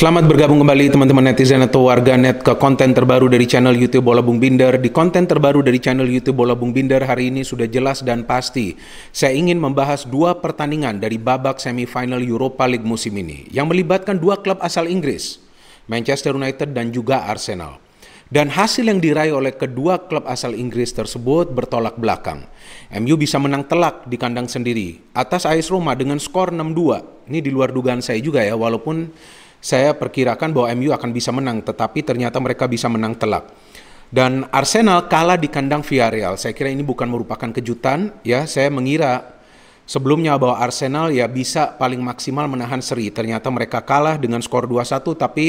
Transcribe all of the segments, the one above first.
Selamat bergabung kembali teman-teman netizen atau warga net ke konten terbaru dari channel YouTube Bola Bung Binder. Di konten terbaru dari channel YouTube Bola Bung Binder hari ini sudah jelas dan pasti. Saya ingin membahas dua pertandingan dari babak semifinal Europa League musim ini yang melibatkan dua klub asal Inggris, Manchester United dan juga Arsenal. Dan hasil yang diraih oleh kedua klub asal Inggris tersebut bertolak belakang. MU bisa menang telak di kandang sendiri atas AS Roma dengan skor 6-2. Ini di luar dugaan saya juga ya, walaupun saya perkirakan bahwa MU akan bisa menang, tetapi ternyata mereka bisa menang telak. Dan Arsenal kalah di kandang Villarreal. Saya kira ini bukan merupakan kejutan, ya. Saya mengira sebelumnya bahwa Arsenal ya bisa paling maksimal menahan seri. Ternyata mereka kalah dengan skor 2-1, tapi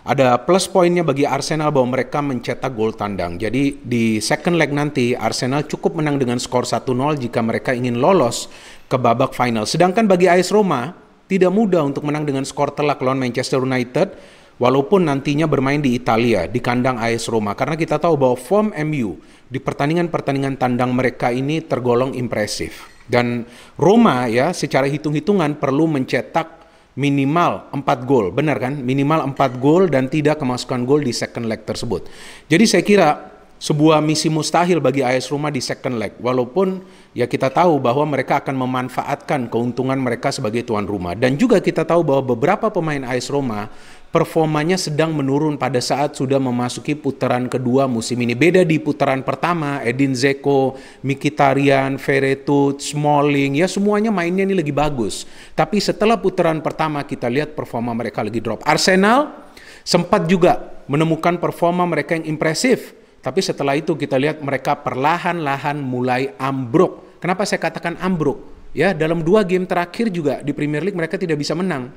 ada plus poinnya bagi Arsenal bahwa mereka mencetak gol tandang. Jadi di second leg nanti Arsenal cukup menang dengan skor 1-0 jika mereka ingin lolos ke babak final. Sedangkan bagi AS Roma, tidak mudah untuk menang dengan skor telak lawan Manchester United walaupun nantinya bermain di Italia di kandang AS Roma karena kita tahu bahwa form MU di pertandingan-pertandingan tandang mereka ini tergolong impresif. Dan Roma ya secara hitung-hitungan perlu mencetak minimal 4 gol, benar kan? Minimal 4 gol dan tidak kemasukan gol di second leg tersebut. Jadi saya kira sebuah misi mustahil bagi AS Roma di second leg. Walaupun ya kita tahu bahwa mereka akan memanfaatkan keuntungan mereka sebagai tuan rumah. Dan juga kita tahu bahwa beberapa pemain AS Roma performanya sedang menurun pada saat sudah memasuki putaran kedua musim ini. Beda di putaran pertama, Edin Zeko, Mikitarian, Veretut, Smalling, ya semuanya mainnya ini lagi bagus. Tapi setelah putaran pertama kita lihat performa mereka lagi drop. Arsenal sempat juga menemukan performa mereka yang impresif tapi setelah itu kita lihat mereka perlahan-lahan mulai ambruk. Kenapa saya katakan ambruk? Ya, dalam dua game terakhir juga di Premier League mereka tidak bisa menang.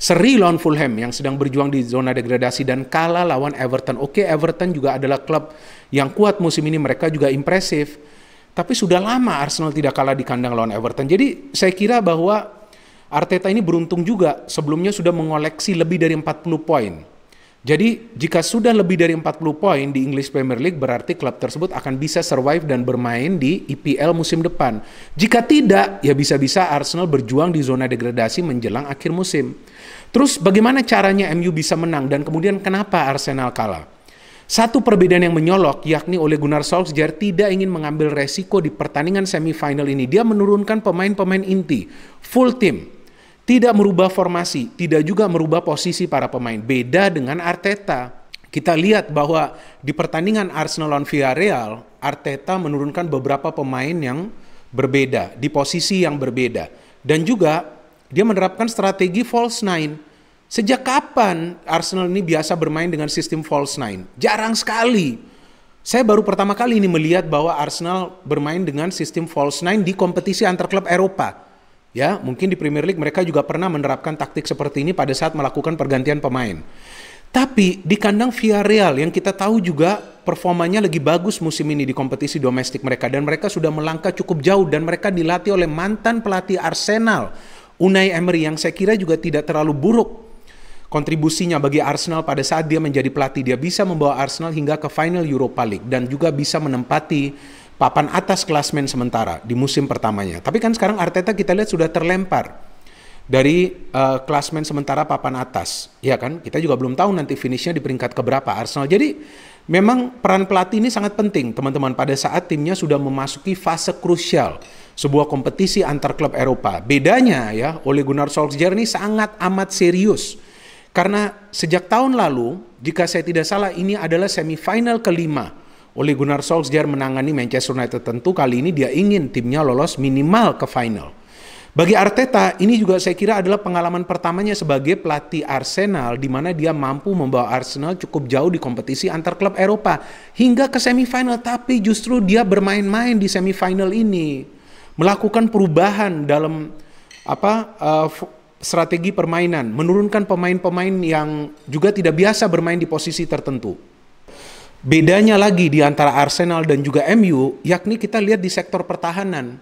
Seri lawan Fulham yang sedang berjuang di zona degradasi dan kalah lawan Everton. Oke, Everton juga adalah klub yang kuat musim ini, mereka juga impresif. Tapi sudah lama Arsenal tidak kalah di kandang lawan Everton. Jadi saya kira bahwa Arteta ini beruntung juga sebelumnya sudah mengoleksi lebih dari 40 poin jadi jika sudah lebih dari 40 poin di English Premier League berarti klub tersebut akan bisa survive dan bermain di EPL musim depan. Jika tidak, ya bisa-bisa Arsenal berjuang di zona degradasi menjelang akhir musim. Terus bagaimana caranya MU bisa menang dan kemudian kenapa Arsenal kalah? Satu perbedaan yang menyolok yakni oleh Gunnar Solskjaer tidak ingin mengambil resiko di pertandingan semifinal ini. Dia menurunkan pemain-pemain inti, full team tidak merubah formasi, tidak juga merubah posisi para pemain. Beda dengan Arteta. Kita lihat bahwa di pertandingan Arsenal lawan Villarreal, Arteta menurunkan beberapa pemain yang berbeda, di posisi yang berbeda. Dan juga dia menerapkan strategi false nine. Sejak kapan Arsenal ini biasa bermain dengan sistem false nine? Jarang sekali. Saya baru pertama kali ini melihat bahwa Arsenal bermain dengan sistem false nine di kompetisi antar klub Eropa Ya, mungkin di Premier League mereka juga pernah menerapkan taktik seperti ini pada saat melakukan pergantian pemain. Tapi di kandang Villarreal yang kita tahu juga performanya lagi bagus musim ini di kompetisi domestik mereka dan mereka sudah melangkah cukup jauh dan mereka dilatih oleh mantan pelatih Arsenal Unai Emery yang saya kira juga tidak terlalu buruk kontribusinya bagi Arsenal pada saat dia menjadi pelatih dia bisa membawa Arsenal hingga ke final Europa League dan juga bisa menempati papan atas klasmen sementara di musim pertamanya. Tapi kan sekarang Arteta kita lihat sudah terlempar dari uh, eh, klasmen sementara papan atas. Ya kan? Kita juga belum tahu nanti finishnya di peringkat keberapa Arsenal. Jadi memang peran pelatih ini sangat penting teman-teman pada saat timnya sudah memasuki fase krusial sebuah kompetisi antar klub Eropa. Bedanya ya Ole Gunnar Solskjaer ini sangat amat serius. Karena sejak tahun lalu, jika saya tidak salah, ini adalah semifinal kelima Ole Gunnar Solskjaer menangani Manchester United tentu kali ini dia ingin timnya lolos minimal ke final. Bagi Arteta, ini juga saya kira adalah pengalaman pertamanya sebagai pelatih Arsenal di mana dia mampu membawa Arsenal cukup jauh di kompetisi antar klub Eropa hingga ke semifinal tapi justru dia bermain-main di semifinal ini melakukan perubahan dalam apa uh, strategi permainan, menurunkan pemain-pemain yang juga tidak biasa bermain di posisi tertentu. Bedanya lagi di antara Arsenal dan juga MU, yakni kita lihat di sektor pertahanan.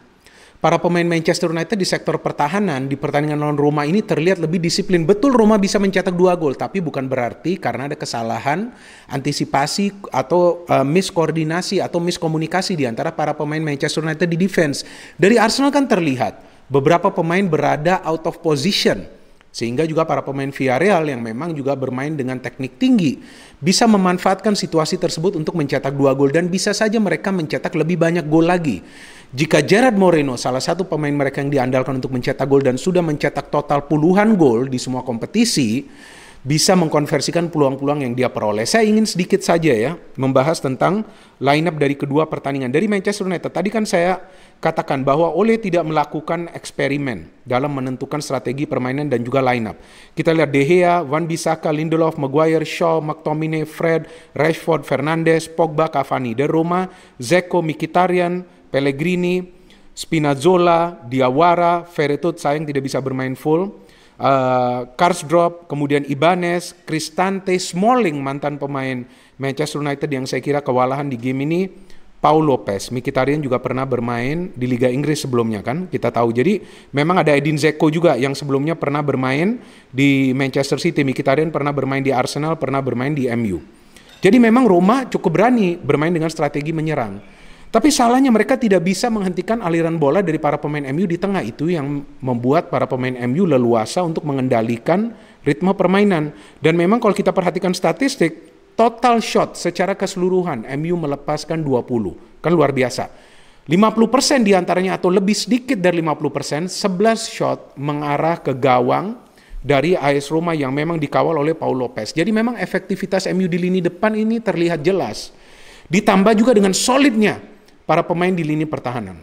Para pemain Manchester United di sektor pertahanan di pertandingan lawan Roma ini terlihat lebih disiplin. Betul Roma bisa mencetak dua gol, tapi bukan berarti karena ada kesalahan antisipasi atau uh, miskoordinasi atau miskomunikasi di antara para pemain Manchester United di defense. Dari Arsenal kan terlihat beberapa pemain berada out of position sehingga juga para pemain Villarreal yang memang juga bermain dengan teknik tinggi bisa memanfaatkan situasi tersebut untuk mencetak dua gol dan bisa saja mereka mencetak lebih banyak gol lagi. Jika Gerard Moreno, salah satu pemain mereka yang diandalkan untuk mencetak gol dan sudah mencetak total puluhan gol di semua kompetisi, bisa mengkonversikan peluang-peluang yang dia peroleh. Saya ingin sedikit saja ya membahas tentang lineup dari kedua pertandingan dari Manchester United. Tadi kan saya katakan bahwa Ole tidak melakukan eksperimen dalam menentukan strategi permainan dan juga lineup. Kita lihat De Gea, Van Bissaka, Lindelof, Maguire, Shaw, McTominay, Fred, Rashford, Fernandes, Pogba, Cavani, De Roma, Zeko, Mkhitaryan, Pellegrini, Spinazzola, Diawara, Ferretut sayang tidak bisa bermain full uh, Drop, kemudian Ibanez, Cristante, Smalling mantan pemain Manchester United yang saya kira kewalahan di game ini, Paul Lopez, Mkhitaryan juga pernah bermain di Liga Inggris sebelumnya kan, kita tahu. Jadi memang ada Edin Zeko juga yang sebelumnya pernah bermain di Manchester City, Mkhitaryan pernah bermain di Arsenal, pernah bermain di MU. Jadi memang Roma cukup berani bermain dengan strategi menyerang. Tapi salahnya mereka tidak bisa menghentikan aliran bola dari para pemain MU di tengah itu yang membuat para pemain MU leluasa untuk mengendalikan ritme permainan. Dan memang kalau kita perhatikan statistik, total shot secara keseluruhan MU melepaskan 20. Kan luar biasa. 50% diantaranya atau lebih sedikit dari 50%, 11 shot mengarah ke gawang dari AS Roma yang memang dikawal oleh Paul Lopez. Jadi memang efektivitas MU di lini depan ini terlihat jelas. Ditambah juga dengan solidnya para pemain di lini pertahanan.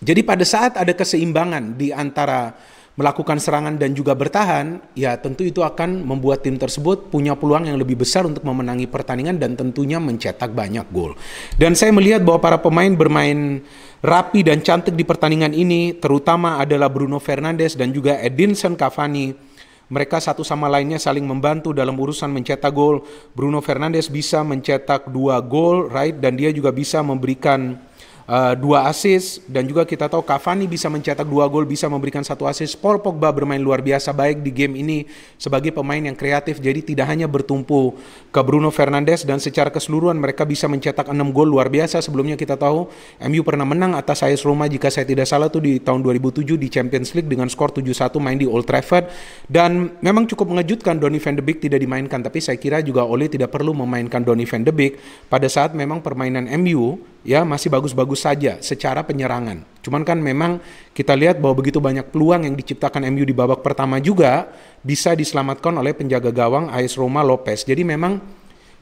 Jadi pada saat ada keseimbangan di antara melakukan serangan dan juga bertahan, ya tentu itu akan membuat tim tersebut punya peluang yang lebih besar untuk memenangi pertandingan dan tentunya mencetak banyak gol. Dan saya melihat bahwa para pemain bermain rapi dan cantik di pertandingan ini, terutama adalah Bruno Fernandes dan juga Edinson Cavani mereka satu sama lainnya saling membantu dalam urusan mencetak gol. Bruno Fernandes bisa mencetak dua gol, right? Dan dia juga bisa memberikan Eh, dua assist dan juga kita tahu Cavani bisa mencetak dua gol bisa memberikan satu assist Paul Pogba bermain luar biasa baik di game ini sebagai pemain yang kreatif jadi tidak hanya bertumpu ke Bruno Fernandes dan secara keseluruhan mereka bisa mencetak enam gol luar biasa sebelumnya kita tahu MU pernah menang atas AS Roma jika saya tidak salah tuh di tahun 2007 di Champions League dengan skor 7-1 main di Old Trafford dan memang cukup mengejutkan Donny van de Beek tidak dimainkan tapi saya kira juga Ole tidak perlu memainkan Donny van de Beek pada saat memang permainan MU ya masih bagus-bagus saja secara penyerangan. Cuman kan memang kita lihat bahwa begitu banyak peluang yang diciptakan MU di babak pertama juga bisa diselamatkan oleh penjaga gawang AS Roma Lopez. Jadi memang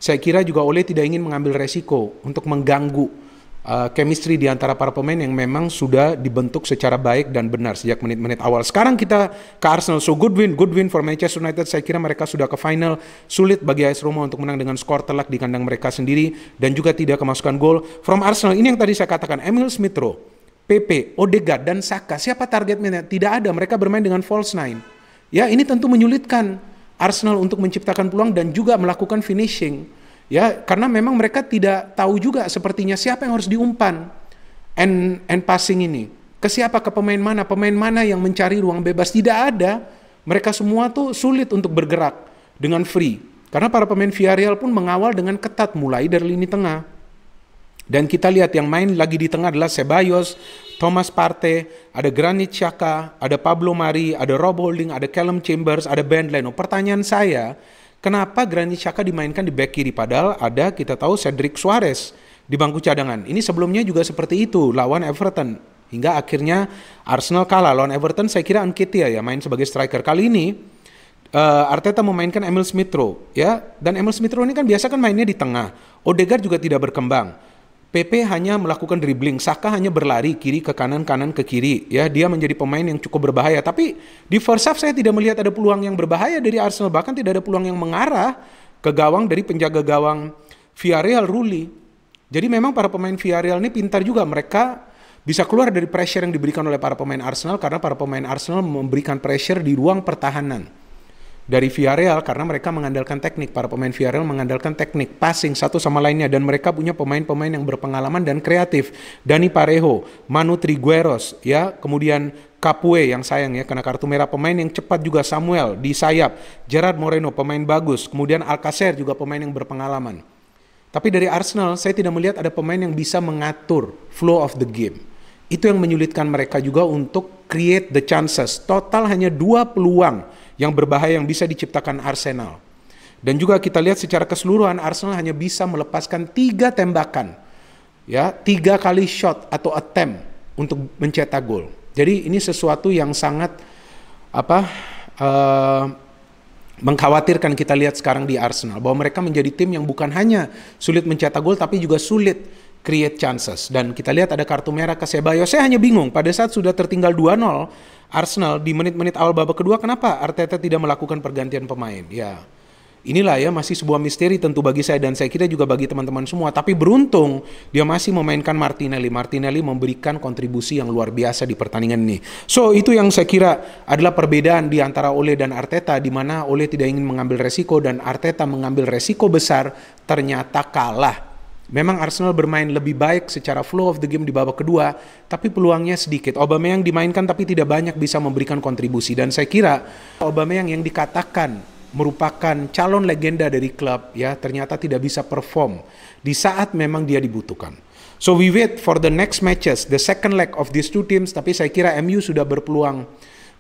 saya kira juga Ole tidak ingin mengambil resiko untuk mengganggu Eh, chemistry di antara para pemain yang memang sudah dibentuk secara baik dan benar sejak menit-menit awal. Sekarang kita ke Arsenal, so good win, good win for Manchester United. Saya kira mereka sudah ke final, sulit bagi AS Roma untuk menang dengan skor telak di kandang mereka sendiri dan juga tidak kemasukan gol. From Arsenal ini yang tadi saya katakan, Emil Smith Rowe, PP, Odegaard dan Saka. Siapa target targetnya? Tidak ada. Mereka bermain dengan false nine. Ya, ini tentu menyulitkan Arsenal untuk menciptakan peluang dan juga melakukan finishing ya karena memang mereka tidak tahu juga sepertinya siapa yang harus diumpan and and passing ini ke siapa ke pemain mana pemain mana yang mencari ruang bebas tidak ada mereka semua tuh sulit untuk bergerak dengan free karena para pemain Villarreal pun mengawal dengan ketat mulai dari lini tengah dan kita lihat yang main lagi di tengah adalah Ceballos, Thomas Partey, ada Granit Xhaka, ada Pablo Mari, ada Rob Holding, ada Callum Chambers, ada Ben Leno. Pertanyaan saya, Kenapa Granit Xhaka dimainkan di back kiri padahal ada kita tahu Cedric Suarez di bangku cadangan. Ini sebelumnya juga seperti itu lawan Everton hingga akhirnya Arsenal kalah lawan Everton. Saya kira Nketiah ya main sebagai striker kali ini. Uh, Arteta memainkan Emil Smith Rowe ya dan Emil Smith Rowe ini kan biasa kan mainnya di tengah. Odegaard juga tidak berkembang. PP hanya melakukan dribbling, Saka hanya berlari kiri ke kanan, kanan ke kiri. Ya, dia menjadi pemain yang cukup berbahaya. Tapi di first half saya tidak melihat ada peluang yang berbahaya dari Arsenal, bahkan tidak ada peluang yang mengarah ke gawang dari penjaga gawang Villarreal Ruli. Jadi memang para pemain Villarreal ini pintar juga mereka bisa keluar dari pressure yang diberikan oleh para pemain Arsenal karena para pemain Arsenal memberikan pressure di ruang pertahanan dari Villarreal karena mereka mengandalkan teknik. Para pemain Villarreal mengandalkan teknik, passing satu sama lainnya dan mereka punya pemain-pemain yang berpengalaman dan kreatif. Dani Parejo, Manu Trigueros, ya, kemudian Kapue yang sayang ya karena kartu merah pemain yang cepat juga Samuel di sayap, Gerard Moreno pemain bagus, kemudian Alcacer juga pemain yang berpengalaman. Tapi dari Arsenal saya tidak melihat ada pemain yang bisa mengatur flow of the game itu yang menyulitkan mereka juga untuk create the chances. Total hanya dua peluang yang berbahaya yang bisa diciptakan Arsenal. Dan juga kita lihat secara keseluruhan Arsenal hanya bisa melepaskan tiga tembakan, ya tiga kali shot atau attempt untuk mencetak gol. Jadi ini sesuatu yang sangat apa uh, mengkhawatirkan kita lihat sekarang di Arsenal bahwa mereka menjadi tim yang bukan hanya sulit mencetak gol tapi juga sulit create chances. Dan kita lihat ada kartu merah ke Sebayo. Saya hanya bingung pada saat sudah tertinggal 2-0 Arsenal di menit-menit awal babak kedua kenapa Arteta tidak melakukan pergantian pemain? Ya. Inilah ya masih sebuah misteri tentu bagi saya dan saya kira juga bagi teman-teman semua. Tapi beruntung dia masih memainkan Martinelli. Martinelli memberikan kontribusi yang luar biasa di pertandingan ini. So itu yang saya kira adalah perbedaan di antara Ole dan Arteta di mana Ole tidak ingin mengambil resiko dan Arteta mengambil resiko besar ternyata kalah. Memang Arsenal bermain lebih baik secara flow of the game di babak kedua, tapi peluangnya sedikit. Aubameyang dimainkan tapi tidak banyak bisa memberikan kontribusi. Dan saya kira Aubameyang yang dikatakan merupakan calon legenda dari klub ya ternyata tidak bisa perform di saat memang dia dibutuhkan. So we wait for the next matches, the second leg of these two teams. Tapi saya kira MU sudah berpeluang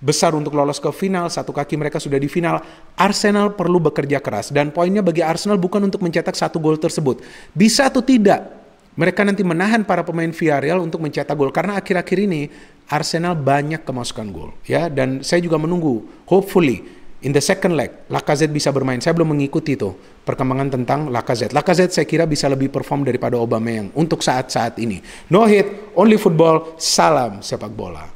besar untuk lolos ke final, satu kaki mereka sudah di final. Arsenal perlu bekerja keras dan poinnya bagi Arsenal bukan untuk mencetak satu gol tersebut. Bisa atau tidak mereka nanti menahan para pemain Villarreal untuk mencetak gol karena akhir-akhir ini Arsenal banyak kemasukan gol ya dan saya juga menunggu hopefully in the second leg Lacazette bisa bermain. Saya belum mengikuti itu perkembangan tentang Lacazette. Lacazette saya kira bisa lebih perform daripada yang untuk saat-saat ini. No hit, only football, salam sepak bola.